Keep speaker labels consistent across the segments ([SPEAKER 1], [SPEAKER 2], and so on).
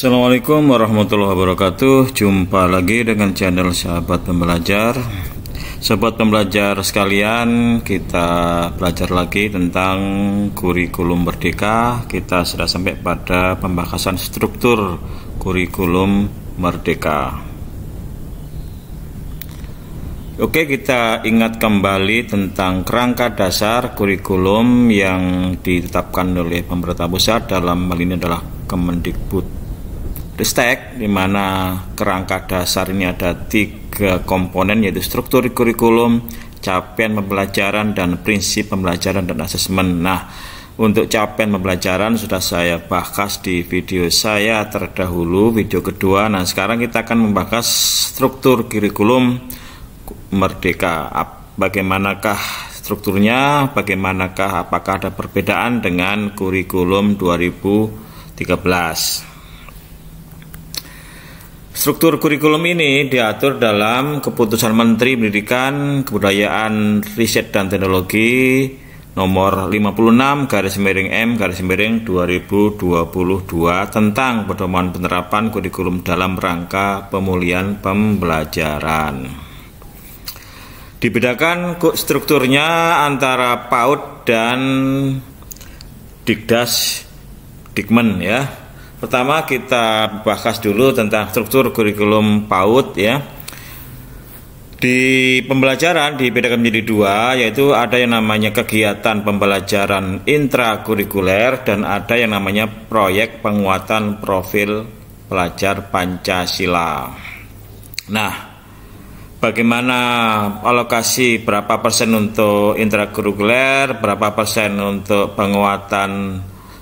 [SPEAKER 1] Assalamualaikum warahmatullahi wabarakatuh Jumpa lagi dengan channel sahabat pembelajar Sahabat pembelajar sekalian Kita belajar lagi tentang kurikulum merdeka Kita sudah sampai pada pembahasan struktur kurikulum merdeka Oke kita ingat kembali tentang kerangka dasar kurikulum yang ditetapkan oleh pemerintah pusat dalam hal ini adalah Kemendikbud Ristek di mana kerangka dasar ini ada tiga komponen yaitu struktur kurikulum, capaian pembelajaran dan prinsip pembelajaran dan asesmen. Nah, untuk capaian pembelajaran sudah saya bahas di video saya terdahulu video kedua. Nah, sekarang kita akan membahas struktur kurikulum merdeka. Bagaimanakah strukturnya? Bagaimanakah apakah ada perbedaan dengan kurikulum 2013? Struktur kurikulum ini diatur dalam Keputusan Menteri Pendidikan, Kebudayaan, Riset dan Teknologi nomor 56 garis miring M garis miring 2022 tentang pedoman penerapan kurikulum dalam rangka pemulihan pembelajaran. Dibedakan strukturnya antara PAUD dan Dikdas Dikmen ya. Pertama kita bahas dulu tentang struktur kurikulum PAUD ya. Di pembelajaran dibedakan menjadi dua, yaitu ada yang namanya kegiatan pembelajaran intrakurikuler dan ada yang namanya proyek penguatan profil pelajar Pancasila. Nah, bagaimana alokasi berapa persen untuk intrakurikuler, berapa persen untuk penguatan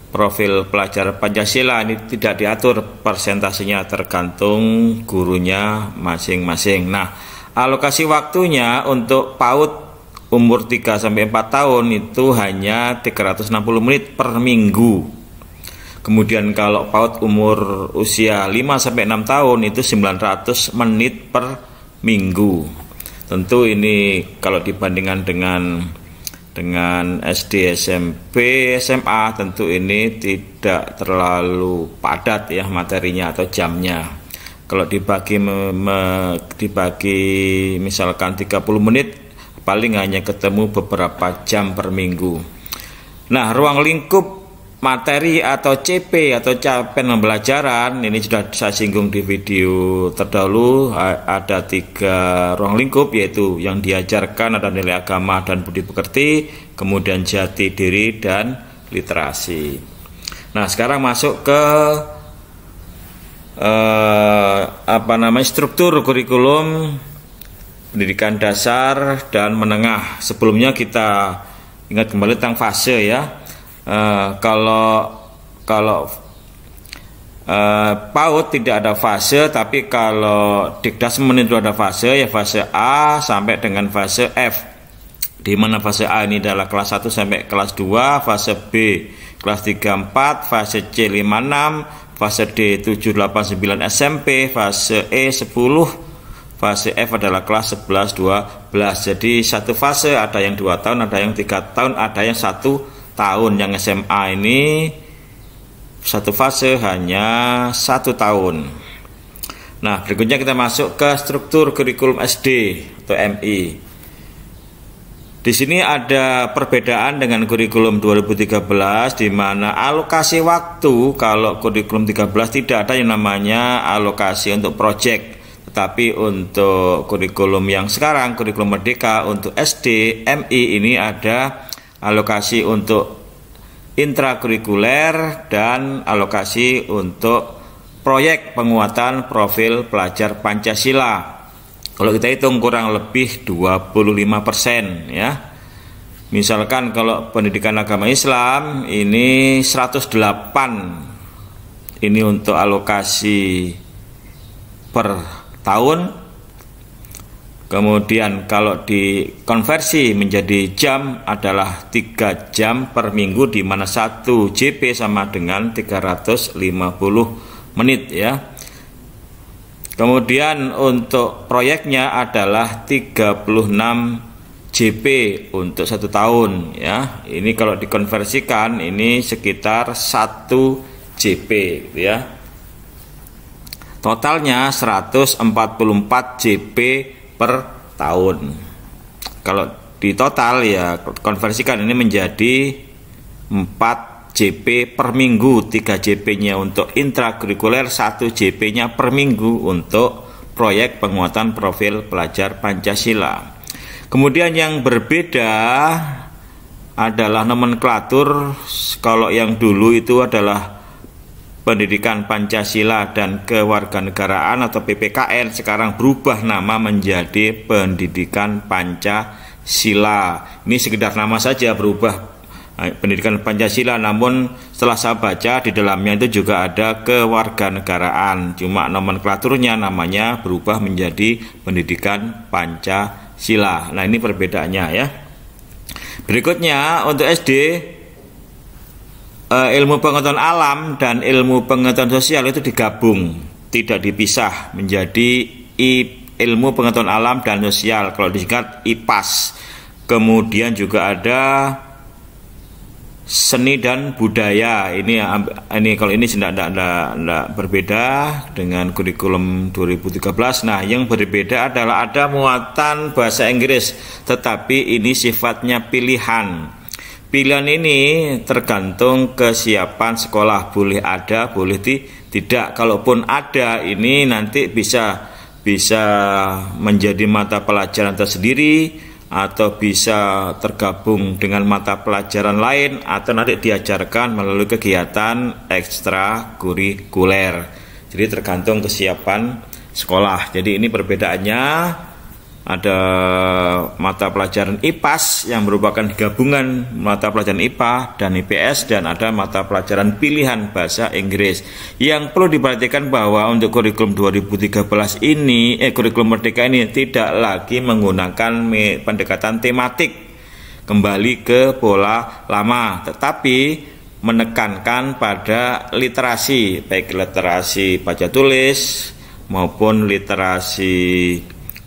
[SPEAKER 1] profil pelajar Pancasila ini tidak diatur persentasenya tergantung gurunya masing-masing. Nah, alokasi waktunya untuk PAUD umur 3 sampai 4 tahun itu hanya 360 menit per minggu. Kemudian kalau PAUD umur usia 5 sampai 6 tahun itu 900 menit per minggu. Tentu ini kalau dibandingkan dengan dengan SD, SMP, SMA tentu ini tidak terlalu padat ya materinya atau jamnya. Kalau dibagi me, me, dibagi misalkan 30 menit paling hanya ketemu beberapa jam per minggu. Nah, ruang lingkup materi atau CP atau capen pembelajaran ini sudah saya singgung di video terdahulu ada tiga ruang lingkup yaitu yang diajarkan ada nilai agama dan budi pekerti kemudian jati diri dan literasi nah sekarang masuk ke eh, apa namanya struktur kurikulum pendidikan dasar dan menengah sebelumnya kita ingat kembali tentang fase ya uh, kalau kalau uh, PAUD tidak ada fase tapi kalau dikdas itu ada fase ya fase A sampai dengan fase F di mana fase A ini adalah kelas 1 sampai kelas 2 fase B kelas 34 fase C 56 fase D 9 SMP fase E 10 fase F adalah kelas 11 12 jadi satu fase ada yang 2 tahun ada yang 3 tahun ada yang tahun tahun yang SMA ini satu fase hanya satu tahun. Nah, berikutnya kita masuk ke struktur kurikulum SD atau MI. Di sini ada perbedaan dengan kurikulum 2013 di mana alokasi waktu kalau kurikulum 13 tidak ada yang namanya alokasi untuk proyek tetapi untuk kurikulum yang sekarang kurikulum merdeka untuk SD MI ini ada alokasi untuk intrakurikuler dan alokasi untuk proyek penguatan profil pelajar Pancasila. Kalau kita hitung kurang lebih 25% persen, ya. Misalkan kalau pendidikan agama Islam ini 108 ini untuk alokasi per tahun Kemudian kalau dikonversi menjadi jam adalah 3 jam per minggu di mana 1 JP sama dengan 350 menit ya. Kemudian untuk proyeknya adalah 36 JP untuk satu tahun ya. Ini kalau dikonversikan ini sekitar 1 JP ya. Totalnya 144 JP per tahun. Kalau di total ya konversikan ini menjadi 4 JP per minggu, 3 JP-nya untuk intrakurikuler, 1 JP-nya per minggu untuk proyek penguatan profil pelajar Pancasila. Kemudian yang berbeda adalah nomenklatur kalau yang dulu itu adalah pendidikan Pancasila dan kewarganegaraan atau PPKN sekarang berubah nama menjadi pendidikan Pancasila. Ini sekedar nama saja berubah eh, pendidikan Pancasila namun setelah saya baca di dalamnya itu juga ada kewarganegaraan. Cuma nomenklaturnya namanya berubah menjadi pendidikan Pancasila. Nah, ini perbedaannya ya. Berikutnya untuk SD uh, ilmu pengetahuan alam dan ilmu pengetahuan sosial itu digabung, tidak dipisah menjadi ilmu pengetahuan alam dan sosial kalau disingkat IPAS. Kemudian juga ada seni dan budaya ini ini kalau ini tidak tidak, tidak, tidak berbeda dengan kurikulum 2013 nah yang berbeda adalah ada muatan bahasa Inggris tetapi ini sifatnya pilihan Pilihan ini tergantung kesiapan sekolah, boleh ada, boleh di, tidak. Kalaupun ada, ini nanti bisa bisa menjadi mata pelajaran tersendiri atau bisa tergabung dengan mata pelajaran lain atau nanti diajarkan melalui kegiatan ekstrakurikuler. Jadi tergantung kesiapan sekolah. Jadi ini perbedaannya ada mata pelajaran IPAS yang merupakan gabungan mata pelajaran IPA dan IPS dan ada mata pelajaran pilihan bahasa Inggris. Yang perlu diperhatikan bahwa untuk kurikulum 2013 ini eh kurikulum merdeka ini tidak lagi menggunakan pendekatan tematik kembali ke pola lama tetapi menekankan pada literasi baik literasi baca tulis maupun literasi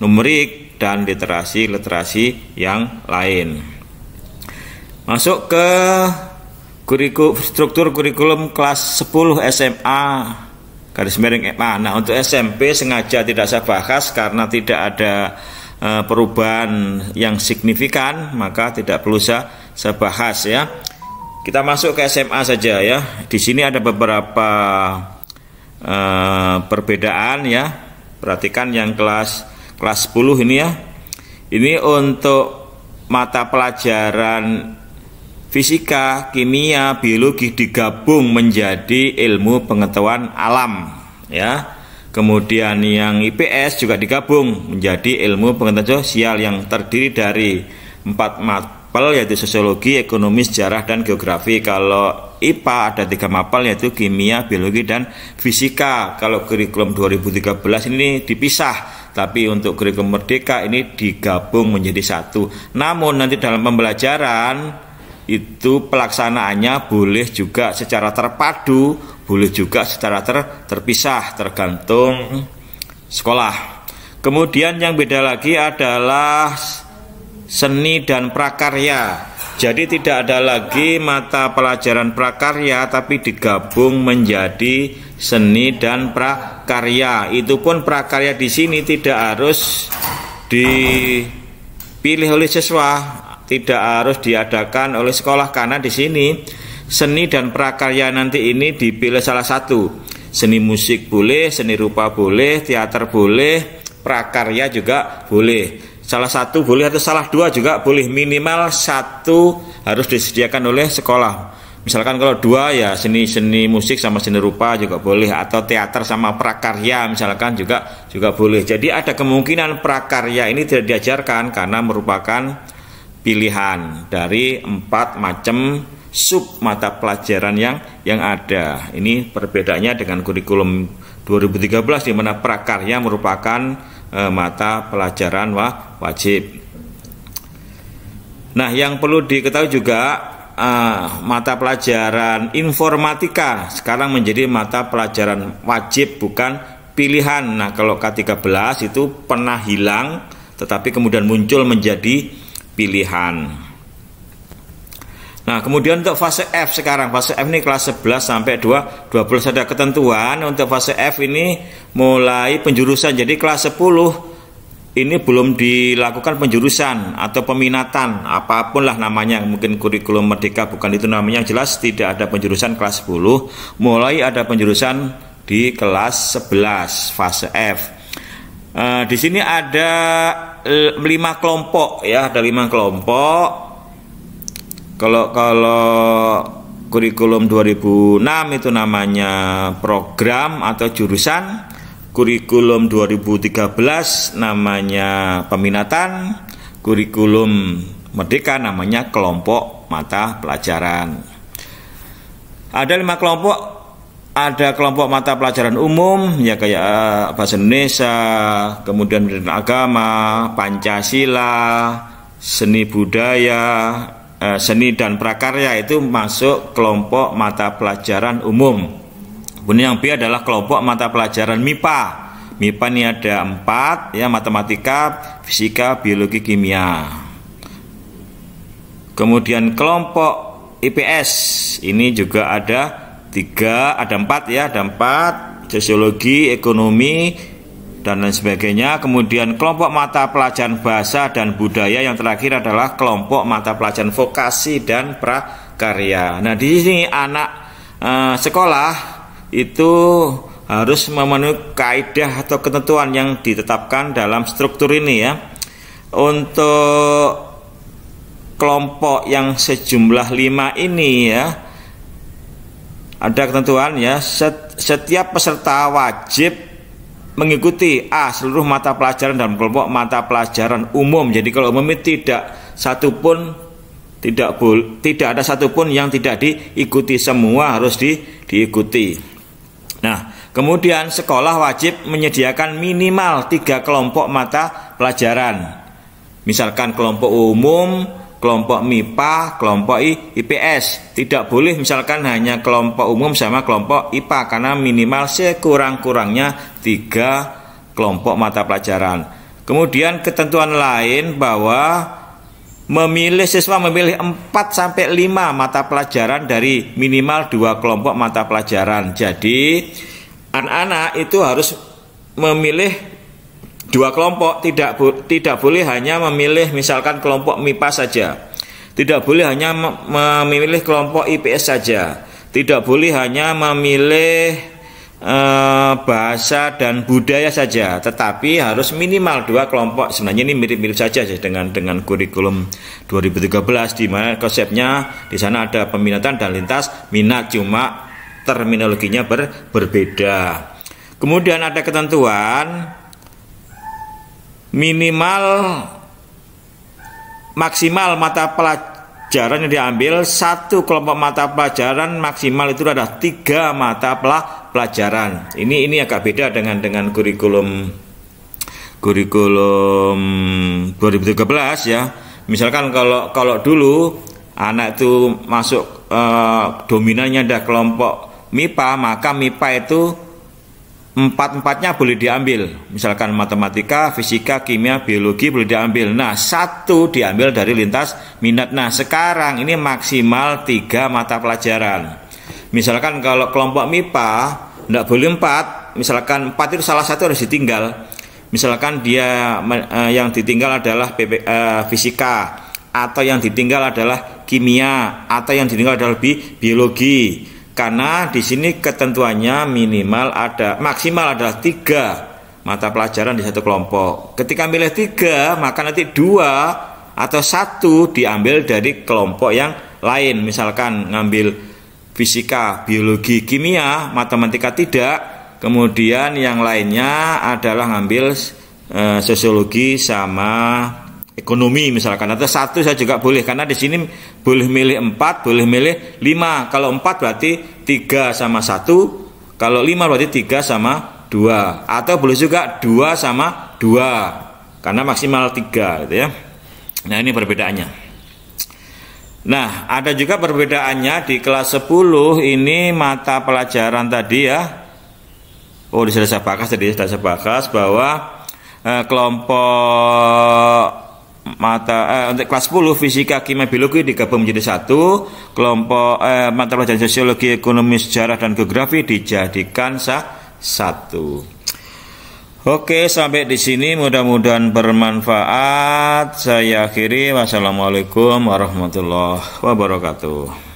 [SPEAKER 1] numerik dan literasi-literasi yang lain. Masuk ke struktur kurikulum kelas 10 SMA garis miring FA. E nah, untuk SMP sengaja tidak saya bahas karena tidak ada e, perubahan yang signifikan, maka tidak perlu saya, saya bahas ya. Kita masuk ke SMA saja ya. Di sini ada beberapa uh, perbedaan ya. Perhatikan yang kelas kelas 10 ini ya. Ini untuk mata pelajaran fisika, kimia, biologi digabung menjadi ilmu pengetahuan alam ya. Kemudian yang IPS juga digabung menjadi ilmu pengetahuan sosial yang terdiri dari empat mapel yaitu sosiologi, ekonomi, sejarah dan geografi. Kalau IPA ada tiga mapel yaitu kimia, biologi dan fisika. Kalau kurikulum 2013 ini dipisah tapi untuk kurikulum merdeka ini digabung menjadi satu. Namun nanti dalam pembelajaran itu pelaksanaannya boleh juga secara terpadu, boleh juga secara ter, terpisah tergantung sekolah. Kemudian yang beda lagi adalah seni dan prakarya. Jadi tidak ada lagi mata pelajaran prakarya tapi digabung menjadi seni dan prakarya. Itu pun prakarya di sini tidak harus dipilih oleh siswa, tidak harus diadakan oleh sekolah karena di sini seni dan prakarya nanti ini dipilih salah satu. Seni musik boleh, seni rupa boleh, teater boleh, prakarya juga boleh salah satu boleh atau salah dua juga boleh minimal satu harus disediakan oleh sekolah misalkan kalau dua ya seni seni musik sama seni rupa juga boleh atau teater sama prakarya misalkan juga juga boleh jadi ada kemungkinan prakarya ini tidak diajarkan karena merupakan pilihan dari empat macam sub mata pelajaran yang yang ada. Ini perbedaannya dengan kurikulum 2013 di mana prakarya merupakan e, mata pelajaran wah, wajib. Nah, yang perlu diketahui juga e, mata pelajaran informatika sekarang menjadi mata pelajaran wajib bukan pilihan. Nah, kalau K13 itu pernah hilang tetapi kemudian muncul menjadi pilihan. Nah, kemudian untuk fase F sekarang, fase F ini kelas 11 sampai 2 20 ada ketentuan untuk fase F ini mulai penjurusan. Jadi kelas 10 ini belum dilakukan penjurusan atau peminatan, apapun lah namanya. Mungkin kurikulum merdeka bukan itu namanya. jelas tidak ada penjurusan kelas 10, mulai ada penjurusan di kelas 11 fase F. uh, di sini ada Eh, lima kelompok ya ada lima kelompok kalau kalau kurikulum 2006 itu namanya program atau jurusan kurikulum 2013 namanya peminatan kurikulum merdeka namanya kelompok mata pelajaran ada lima kelompok ada kelompok mata pelajaran umum ya kayak eh, bahasa Indonesia, kemudian pendidikan agama, Pancasila, seni budaya, eh, seni dan prakarya itu masuk kelompok mata pelajaran umum. Kemudian yang B adalah kelompok mata pelajaran MIPA. MIPA ini ada empat ya matematika, fisika, biologi, kimia. Kemudian kelompok IPS ini juga ada tiga ada empat ya ada empat sosiologi ekonomi dan lain sebagainya kemudian kelompok mata pelajaran bahasa dan budaya yang terakhir adalah kelompok mata pelajaran vokasi dan prakarya nah di sini anak eh, sekolah itu harus memenuhi kaidah atau ketentuan yang ditetapkan dalam struktur ini ya untuk kelompok yang sejumlah lima ini ya ada ketentuan ketentuannya setiap peserta wajib mengikuti A seluruh mata pelajaran dalam kelompok mata pelajaran umum jadi kalau umum tidak satu tidak tidak ada satu pun yang tidak diikuti semua harus di, diikuti nah kemudian sekolah wajib menyediakan minimal tiga kelompok mata pelajaran misalkan kelompok umum kelompok MIPA, kelompok IPS. Tidak boleh misalkan hanya kelompok umum sama kelompok IPA karena minimal sekurang-kurangnya tiga kelompok mata pelajaran. Kemudian ketentuan lain bahwa memilih siswa memilih 4 sampai 5 mata pelajaran dari minimal dua kelompok mata pelajaran. Jadi anak-anak itu harus memilih Dua kelompok tidak tidak boleh hanya memilih misalkan kelompok MIPA saja. Tidak boleh hanya memilih kelompok IPS saja. Tidak boleh hanya memilih eh, bahasa dan budaya saja, tetapi harus minimal dua kelompok. Sebenarnya ini mirip-mirip saja sih dengan dengan kurikulum 2013 di mana konsepnya di sana ada peminatan dan lintas minat cuma terminologinya ber, berbeda. Kemudian ada ketentuan minimal maksimal mata pelajaran yang diambil satu kelompok mata pelajaran maksimal itu ada tiga mata pelajaran ini ini agak beda dengan dengan kurikulum kurikulum 2013 ya misalkan kalau kalau dulu anak itu masuk eh, dominannya ada kelompok MIPA maka MIPA itu empat-empatnya boleh diambil. Misalkan matematika, fisika, kimia, biologi boleh diambil. Nah, satu diambil dari lintas minat. Nah, sekarang ini maksimal tiga mata pelajaran. Misalkan kalau kelompok MIPA, tidak boleh empat. Misalkan empat itu salah satu harus ditinggal. Misalkan dia eh, yang ditinggal adalah PP, eh, fisika, atau yang ditinggal adalah kimia, atau yang ditinggal adalah bi biologi karena di sini ketentuannya minimal ada maksimal adalah tiga mata pelajaran di satu kelompok. Ketika milih tiga, maka nanti dua atau satu diambil dari kelompok yang lain. Misalkan ngambil fisika, biologi, kimia, matematika tidak. Kemudian yang lainnya adalah ngambil e, sosiologi sama ekonomi misalkan atau satu saya juga boleh karena di sini boleh milih empat boleh milih lima kalau empat berarti tiga sama satu kalau lima berarti tiga sama dua atau boleh juga dua sama dua karena maksimal tiga gitu ya nah ini perbedaannya Nah, ada juga perbedaannya di kelas 10 ini mata pelajaran tadi ya. Oh, sudah saya bahas tadi sudah saya bahas bahwa eh, kelompok mata eh, untuk kelas 10 fisika kimia biologi digabung menjadi satu kelompok eh, mata pelajaran sosiologi ekonomi sejarah dan geografi dijadikan sah satu Oke sampai di sini mudah-mudahan bermanfaat saya akhiri wassalamualaikum warahmatullahi wabarakatuh